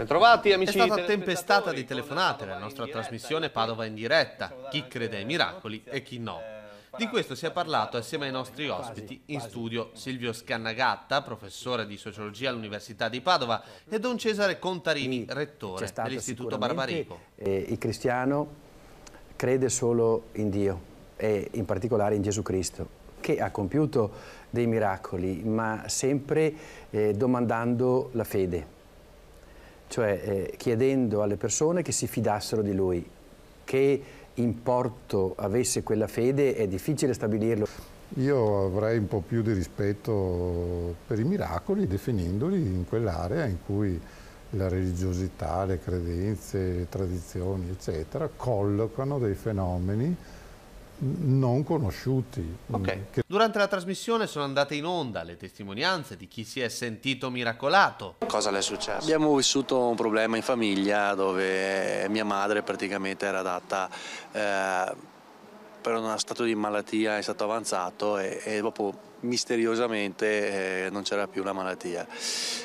Bentrovati amici. È stata tempestata di telefonate, la nostra trasmissione Padova in diretta, chi crede ai miracoli e chi no. Di questo si è parlato assieme ai nostri ospiti in studio Silvio Scannagatta, professore di sociologia all'Università di Padova, e Don Cesare Contarini, rettore dell'Istituto Barbarico. Eh, il cristiano crede solo in Dio e in particolare in Gesù Cristo che ha compiuto dei miracoli, ma sempre eh, domandando la fede cioè eh, chiedendo alle persone che si fidassero di lui, che importo avesse quella fede è difficile stabilirlo. Io avrei un po' più di rispetto per i miracoli definendoli in quell'area in cui la religiosità, le credenze, le tradizioni, eccetera, collocano dei fenomeni non conosciuti. Mm, okay. Durante la trasmissione sono andate in onda le testimonianze di chi si è sentito miracolato. Cosa le è successo? Abbiamo vissuto un problema in famiglia dove mia madre praticamente era data eh, per uno stato di malattia è stato avanzato e, e dopo misteriosamente eh, non c'era più la malattia.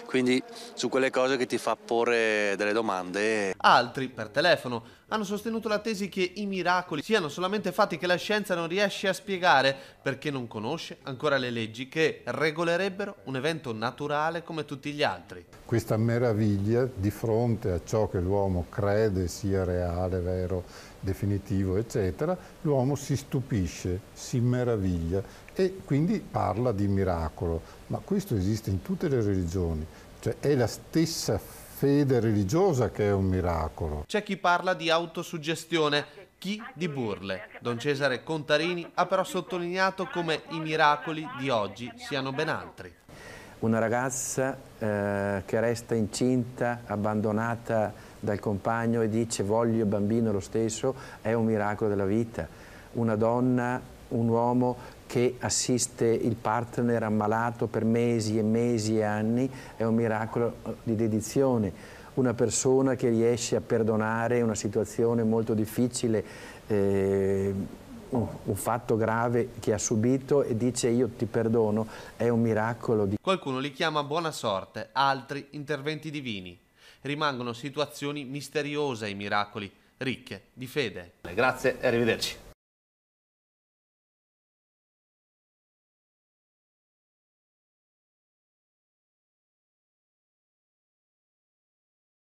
Quindi su quelle cose che ti fa porre delle domande. Altri, per telefono, hanno sostenuto la tesi che i miracoli siano solamente fatti che la scienza non riesce a spiegare perché non conosce ancora le leggi che regolerebbero un evento naturale come tutti gli altri. Questa meraviglia di fronte a ciò che l'uomo crede sia reale, vero, definitivo, eccetera, l'uomo si stupisce, si meraviglia e quindi parla parla di miracolo, ma questo esiste in tutte le religioni, cioè è la stessa fede religiosa che è un miracolo. C'è chi parla di autosuggestione, chi di burle. Don Cesare Contarini ha però sottolineato come i miracoli di oggi siano ben altri. Una ragazza eh, che resta incinta, abbandonata dal compagno e dice voglio il bambino lo stesso, è un miracolo della vita. Una donna un uomo che assiste il partner ammalato per mesi e mesi e anni è un miracolo di dedizione. Una persona che riesce a perdonare una situazione molto difficile, eh, un fatto grave che ha subito e dice io ti perdono, è un miracolo. Di... Qualcuno li chiama buona sorte, altri interventi divini. Rimangono situazioni misteriose ai miracoli, ricche di fede. Grazie e arrivederci.